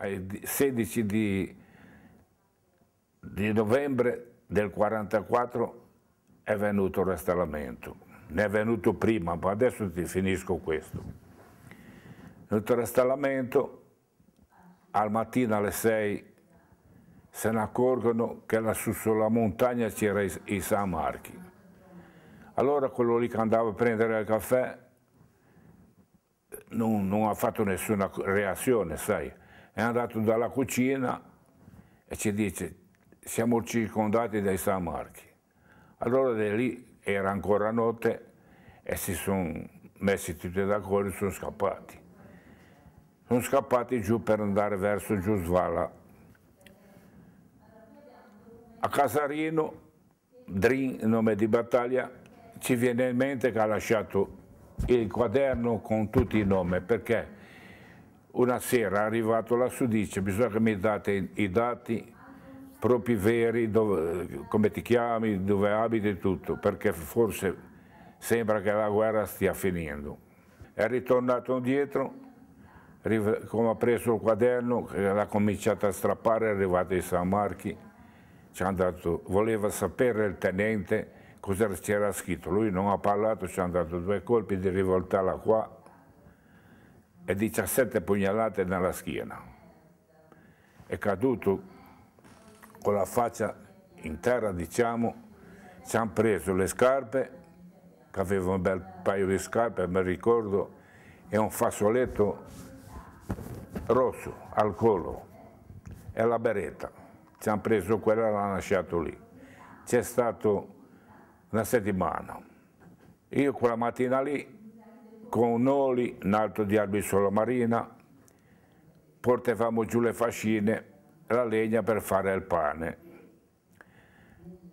16 di, di novembre del 44 è venuto il rastrellamento, ne è venuto prima, ma adesso ti finisco questo. È venuto il rastrellamento, al mattino alle 6 se ne accorgono che lassù sulla montagna c'era i, i San Marchi. Allora quello lì che andava a prendere il caffè non, non ha fatto nessuna reazione, sai è andato dalla cucina e ci dice siamo circondati dai Samarchi. Allora da lì era ancora notte e si sono messi tutti d'accordo e sono scappati. Sono scappati giù per andare verso Giusvala. A Casarino, Drin, nome di battaglia, ci viene in mente che ha lasciato il quaderno con tutti i nomi, perché una sera arrivato lassù dice bisogna che mi date i dati propri veri, dove, come ti chiami, dove abiti e tutto, perché forse sembra che la guerra stia finendo. È ritornato indietro, come ha preso il quaderno, l'ha cominciato a strappare, è arrivato in San Marchi, ci è andato, voleva sapere il tenente cosa c'era scritto, lui non ha parlato, ci ha dato due colpi di rivoltella qua e 17 pugnalate nella schiena. È caduto con la faccia in terra, diciamo, ci hanno preso le scarpe, che aveva un bel paio di scarpe, mi ricordo, e un fazzoletto rosso al collo e la beretta. Ci hanno preso quella e l'hanno lasciato lì. C'è stato una settimana. Io quella mattina lì con Conoli, Nalto di sulla Marina, portavamo giù le fascine, la legna per fare il pane.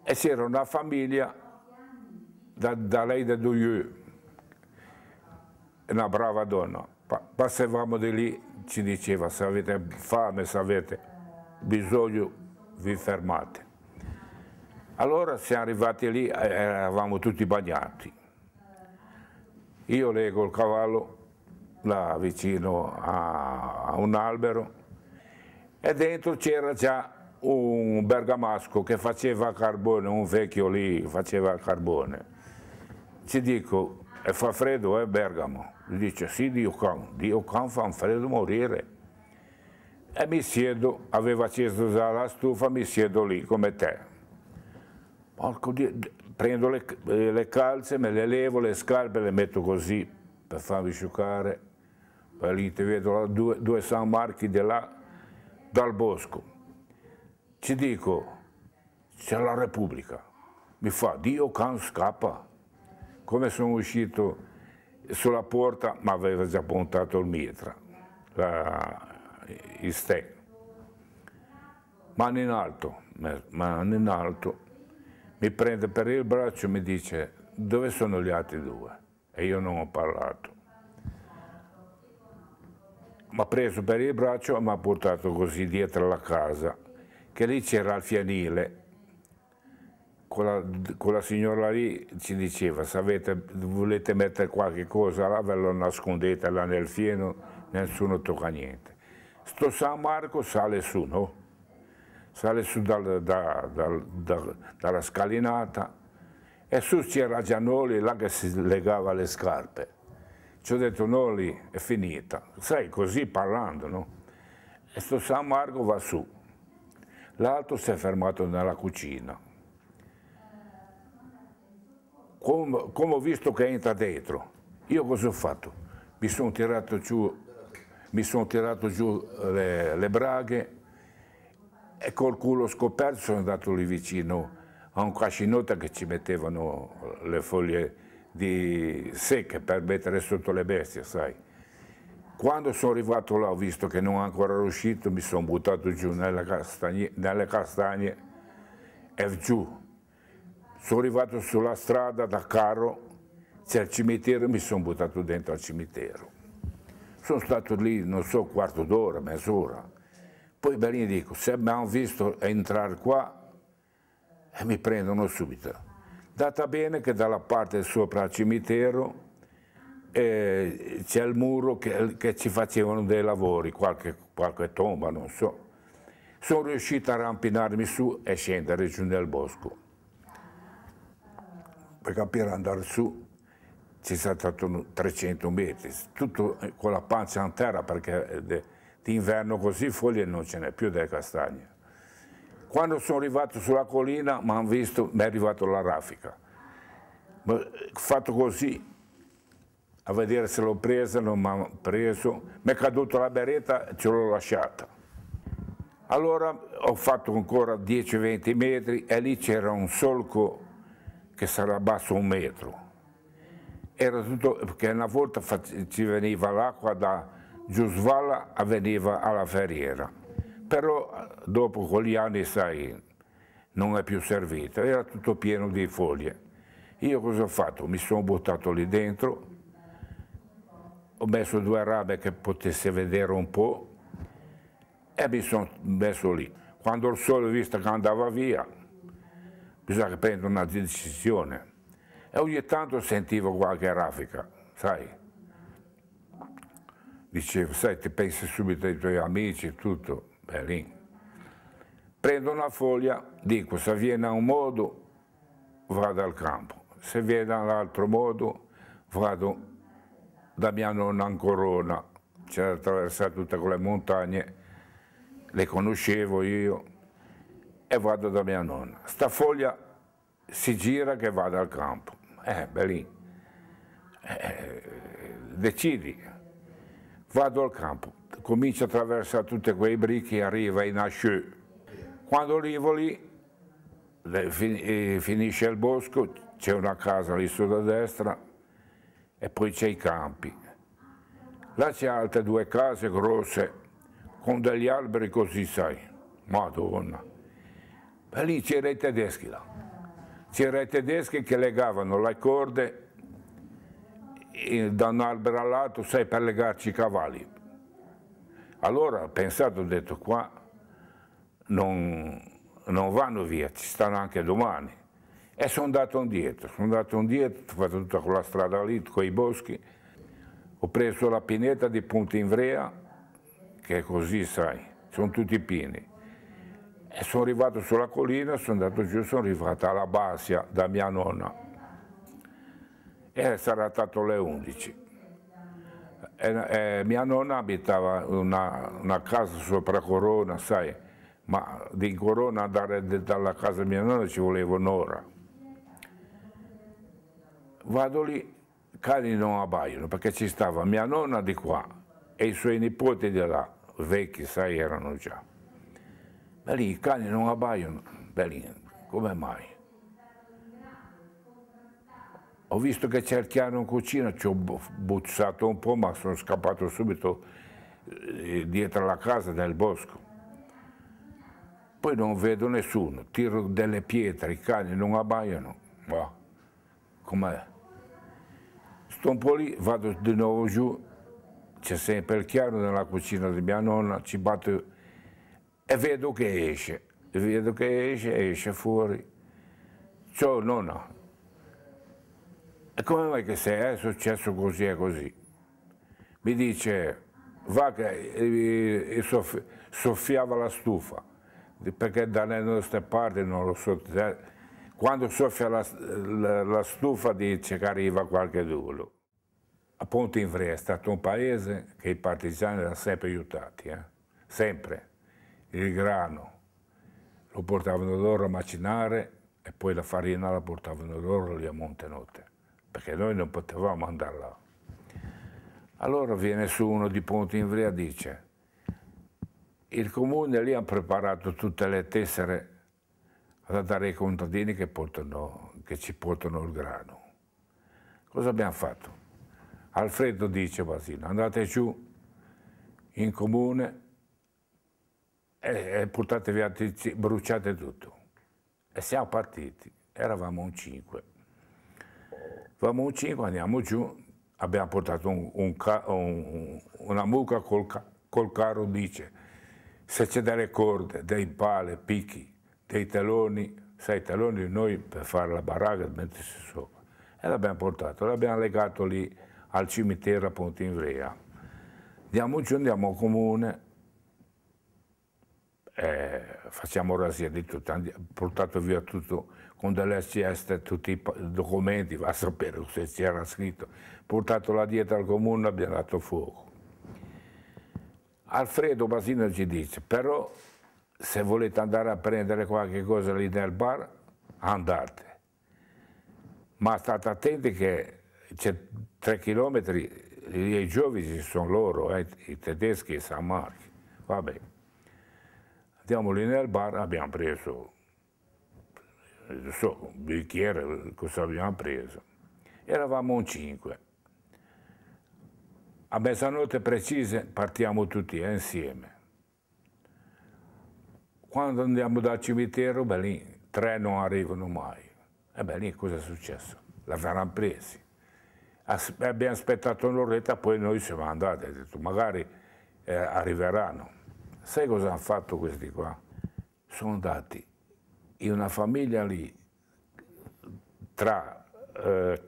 E si era una famiglia da, da lei da Duyu, una brava donna. Passavamo di lì, ci diceva se avete fame, se avete bisogno, vi fermate. Allora siamo arrivati lì, eravamo tutti bagnati. Io leggo il cavallo, là vicino a, a un albero e dentro c'era già un bergamasco che faceva carbone, un vecchio lì faceva carbone. Ci dico, e fa freddo, eh, Bergamo? Gli dice, sì, Dio can, Dio can fa un freddo morire. E mi siedo, aveva acceso già la stufa, mi siedo lì come te. Porco Dio, prendo le, eh, le, calze, me le levo, le scarpe le metto così per farmi asciugare, poi lì ti vedo là, due, due San Marchi di là, dal bosco. Ci dico, c'è la Repubblica, mi fa Dio can scappa. Come sono uscito sulla porta, ma aveva già puntato il mitra, la, il stecco. Mano in alto, mano in alto, mi prende per il braccio e mi dice dove sono gli altri due? E io non ho parlato. Mi ha preso per il braccio e mi ha portato così dietro la casa, che lì c'era il fianile. Quella, quella signora lì ci diceva, se avete, volete mettere qualche cosa là, ve lo nascondete là nel fieno, nessuno tocca niente. Sto San Marco sale su, no? sale su dal, da, dal, da, dalla scalinata e su c'era già Noli là che si legava le scarpe. Ci ho detto Noli è finita, sai così parlando no? E sto San Marco va su, l'altro si è fermato nella cucina. Come, come ho visto che entra dentro, io cosa ho fatto? Mi sono tirato giù, sono tirato giù le, le braghe e col culo scoperto sono andato lì vicino a un cascinotto che ci mettevano le foglie secche per mettere sotto le bestie, sai. Quando sono arrivato là ho visto che non è ancora riuscito, mi sono buttato giù nelle castagne, nelle castagne e giù. Sono arrivato sulla strada da carro, c'è il cimitero, mi sono buttato dentro al cimitero. Sono stato lì, non so, un quarto d'ora, mezz'ora poi Bellini dico, se abbiamo visto entrare qua, e eh, mi prendono subito. Data bene che dalla parte sopra al cimitero eh, c'è il muro che, che, ci facevano dei lavori, qualche, qualche tomba, non so. Sono riuscito a rampinarmi su e scendere giù nel bosco. Per capire andare su ci sono stati 300 metri, tutto eh, con la pancia in terra perché eh, d'inverno così foglie non ce n'è più delle castagne. Quando sono arrivato sulla collina mi hanno visto, mi è arrivata la raffica. Fatto così, a vedere se l'ho presa, non mi hanno preso, mi è caduta la beretta e ce l'ho lasciata. Allora ho fatto ancora 10-20 metri e lì c'era un solco che sarà basso un metro. Era tutto, perché una volta ci veniva l'acqua da, Giusvala avveniva alla Ferriera, però dopo con gli anni, sai, non è più servito, era tutto pieno di foglie. Io cosa ho fatto? Mi sono buttato lì dentro, ho messo due rame che potesse vedere un po' e mi sono messo lì. Quando il sole ho visto che andava via, bisogna prendere una decisione. E ogni tanto sentivo qualche raffica, sai? dicevo, sai, ti pensi subito ai tuoi amici e tutto, beh lì. Prendo una foglia, dico, se viene a un modo, vado al campo, se viene all'altro modo, vado da mia nonna Ancorona, c'era attraversata tutte quelle montagne, le conoscevo io, e vado da mia nonna. Sta foglia si gira che vado al campo. Eh, Berlino, eh, decidi Vado al campo, comincio a attraversare tutti quei bricchi e arriva in Asciù. Quando arrivo lì, eh, finisce il bosco, c'è una casa lì sulla destra e poi c'è i campi. Là c'è altre due case grosse con degli alberi così, sai, madonna. E lì c'erano i tedeschi là. C'erano i tedeschi che legavano le corde da un albero all'altro, sai, per legarci i cavalli. Allora ho pensato, ho detto qua non, non vanno via, ci stanno anche domani. E sono andato indietro, sono andato indietro, ho fatto tutta quella strada lì, con i boschi. Ho preso la pineta di Punta Invrea, che è così, sai, sono tutti pini. E sono arrivato sulla collina, sono andato giù, sono arrivato alla Basia da mia nonna e eh, sarà stato le 11. E, e mia nonna abitava una, una, casa sopra Corona, sai, ma di Corona andare dalla casa di mia nonna ci voleva un'ora. Vado lì, cani non abbaiono perché ci stava mia nonna di qua e i suoi nipoti di là, vecchi, sai, erano già. Ma lì i cani non abbaiono, belli, come mai? Ho visto che c'è il piano in cucina, ci ho buzzato un po', ma sono scappato subito eh, dietro la casa nel bosco. Poi non vedo nessuno, tiro delle pietre, i cani non abbaiano. Ma com'è? Sto un po' lì, vado di nuovo giù, c'è sempre il chiaro nella cucina di mia nonna, ci batto e vedo che esce, vedo che esce, esce fuori. Ciao nonna, e come mai che se è successo così e così? Mi dice, va che eh, eh, soffi, soffiava la stufa, perché dalle nostre parti non lo so. Eh, quando soffia la, la, la stufa dice che arriva qualche duro. Ponte Ivrea è stato un paese che i partigiani erano sempre aiutati, eh? sempre. Il grano lo portavano loro a macinare e poi la farina la portavano loro lì a Montenotte perché noi non potevamo andare là. Allora viene su uno di Ponte Invrea e dice, il comune lì ha preparato tutte le tessere da dare ai contadini che, portano, che ci portano il grano. Cosa abbiamo fatto? Alfredo dice Basino, andate giù in comune e, e portatevi, bruciate tutto. E siamo partiti, eravamo un cinque. Famucci, quando andiamo giù, abbiamo portato un, un, un, una mucca col, col carro, dice, se c'è delle corde, dei pale, picchi, dei teloni, sai, teloni noi per fare la baracca mettersi sopra. E l'abbiamo portato, l'abbiamo legato lì al cimitero a Ponte Invrea. Andiamo giù, andiamo al comune, eh, facciamo rasia di tutto, abbiamo portato via tutto quando lei si tutti i documenti, va a sapere se c'era scritto, portato la dieta al comune abbiamo dato fuoco. Alfredo Basino ci dice, però se volete andare a prendere qualche cosa lì nel bar, andate. Ma state attenti che c'è tre chilometri, i giovani sono loro, eh, i tedeschi e San Marco. Vabbè. Andiamo lì nel bar, abbiamo preso eh, so, un bicchiere, cosa abbiamo preso? Eravamo un cinque. A mezzanotte precise partiamo tutti eh, insieme. Quando andiamo dal cimitero, beh, lì tre non arrivano mai. E beh, lì cosa è successo? L'avranno presi. As abbiamo aspettato un'oretta, poi noi siamo andati, abbiamo detto magari eh, arriveranno. Sai cosa hanno fatto questi qua? Sono andati in una famiglia lì, tra eh,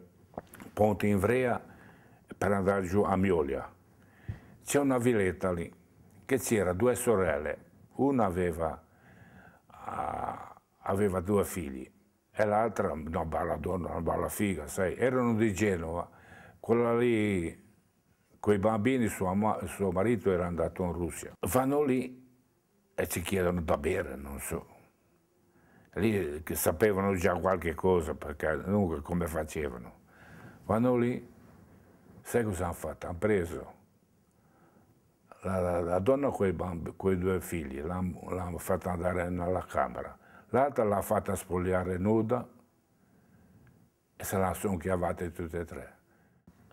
Ponte Invrea per andare giù a Miolia, c'è una villetta lì, che c'era due sorelle, una aveva, uh, aveva due figli e l'altra, una bella donna, una bella figa, sai, erano di Genova, quella lì, quei bambini, suo, suo marito era andato in Russia. Vanno lì e ci chiedono da bere, non so, lì eh, sapevano già qualche cosa, perché comunque come facevano. Vanno lì, sai cosa hanno fatto? Hanno preso la, la, la donna con i due figli, l'hanno fatta andare nella camera, l'altra l'ha fatta spogliare nuda e se la sono chiavate tutte e tre.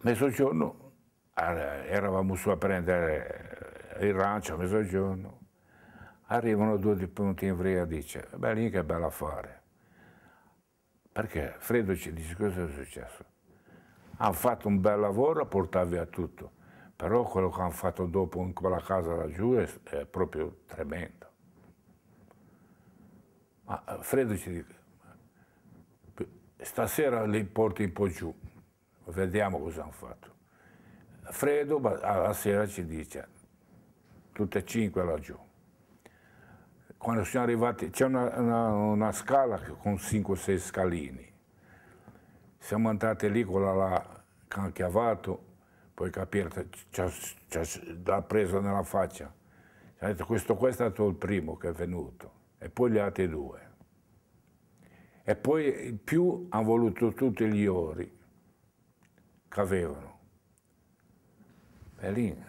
Mezzogiorno eh, eravamo su a prendere il rancio a mezzogiorno, arrivano due di punti in vria, dice, beh lì che bello affare. Perché? Freddo ci dice cosa è successo. Hanno fatto un bel lavoro a portare via tutto, però quello che hanno fatto dopo in quella casa laggiù è, è proprio tremendo. Ma eh, Freddo ci dice, stasera li porti un po' giù, vediamo cosa hanno fatto. Freddo alla sera ci dice, tutte e cinque laggiù quando siamo arrivati, c'è una, una, una, scala con 5-6 scalini. Siamo andati lì con la, la canchiavato, poi capire, l'ha preso nella faccia. detto, questo qua è stato il primo che è venuto, e poi gli altri due. E poi più hanno voluto tutti gli ori che avevano. E lì,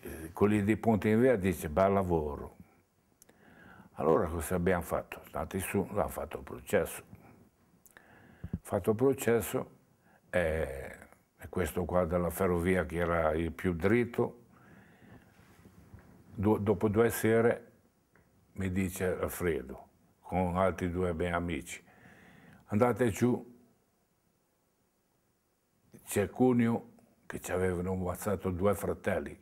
eh, quelli di Ponte Invera dice, bel lavoro, allora cosa abbiamo fatto? Andati su, hanno fatto processo. Fatto processo, eh, questo qua della ferrovia che era il più dritto, Do, dopo due sere mi dice Alfredo, con altri due miei amici, andate giù, c'è Cuneo che ci avevano ammazzato due fratelli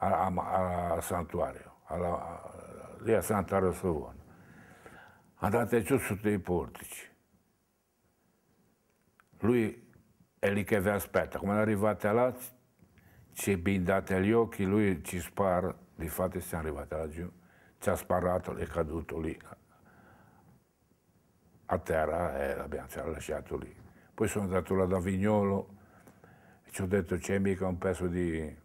al santuario, alla, lì a tarosovan. A date ciò sotto i portici. Lui è lì che vi aspetta. Come arrivate là, ci bindate gli occhi, lui ci spara. di fatto siamo arrivati laggiù, ci ha sparato, è caduto lì a terra e eh, l'abbiamo lasciato lì. Poi sono andato là da Vignolo e ci ho detto c'è mica un pezzo di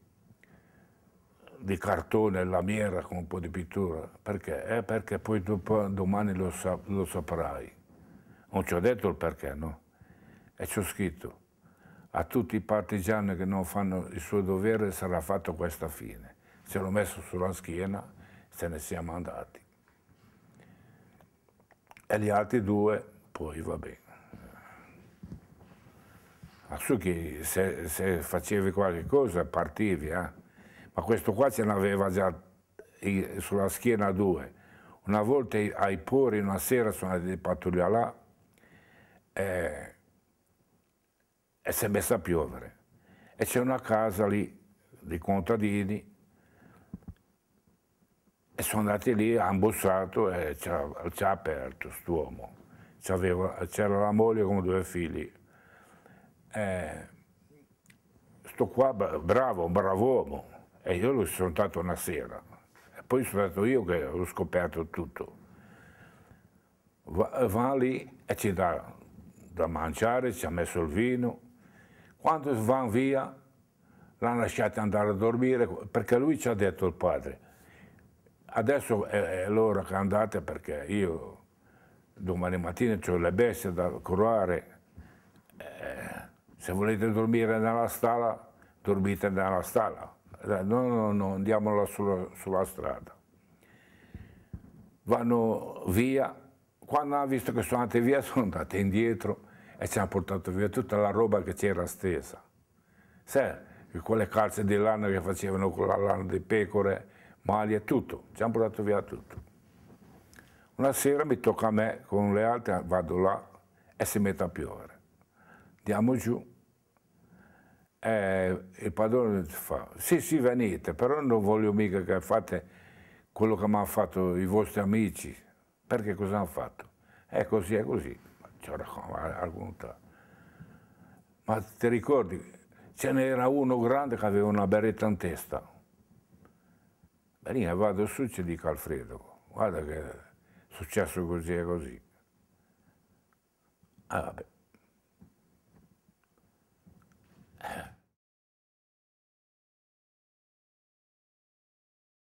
di cartone, lamiera con un po' di pittura. Perché? Eh, perché poi dopo, domani lo, sa, lo saprai. Non ci ho detto il perché, no? E ci ho scritto, a tutti i partigiani che non fanno il suo dovere sarà fatto questa fine. Ce l'ho messo sulla schiena, se ne siamo andati. E gli altri due, poi va bene. Ma su che se, se facevi qualche cosa partivi, eh? ma questo qua ce n'aveva già sulla schiena due. Una volta ai Pori, una sera, sono andati di pattuglia là e, e si è messa a piovere. E c'è una casa lì di contadini e sono andati lì, hanno bussato e ci ha, ci ha aperto quest'uomo. C'era la moglie con due figli. E, sto qua bravo, un bravo uomo e io l'ho sono una sera. E poi sono stato io che ho scoperto tutto. Va, va lì e ci dà da mangiare, ci ha messo il vino. Quando vanno via, l'hanno lasciato andare a dormire, perché lui ci ha detto il padre, adesso è, è l'ora che andate perché io domani mattina ho le bestie da curare, eh, se volete dormire nella stalla, dormite nella stalla no, no, no, andiamola sulla, sulla strada. Vanno via, quando hanno visto che sono andate via sono andate indietro e ci hanno portato via tutta la roba che c'era stesa. Sai, quelle calze di lana che facevano con la lana di pecore, maglie, tutto, ci hanno portato via tutto. Una sera mi tocca a me con le altre, vado là e si mette a piovere. Andiamo giù, eh, il padrone fa, sì sì venite, però non voglio mica che fate quello che mi hanno fatto i vostri amici, perché cosa hanno fatto? È così, è così, Ma ti ricordi, ce n'era uno grande che aveva una beretta in testa. Veniva, vado su e dico Alfredo, guarda che è successo così e così. Ah, vabbè.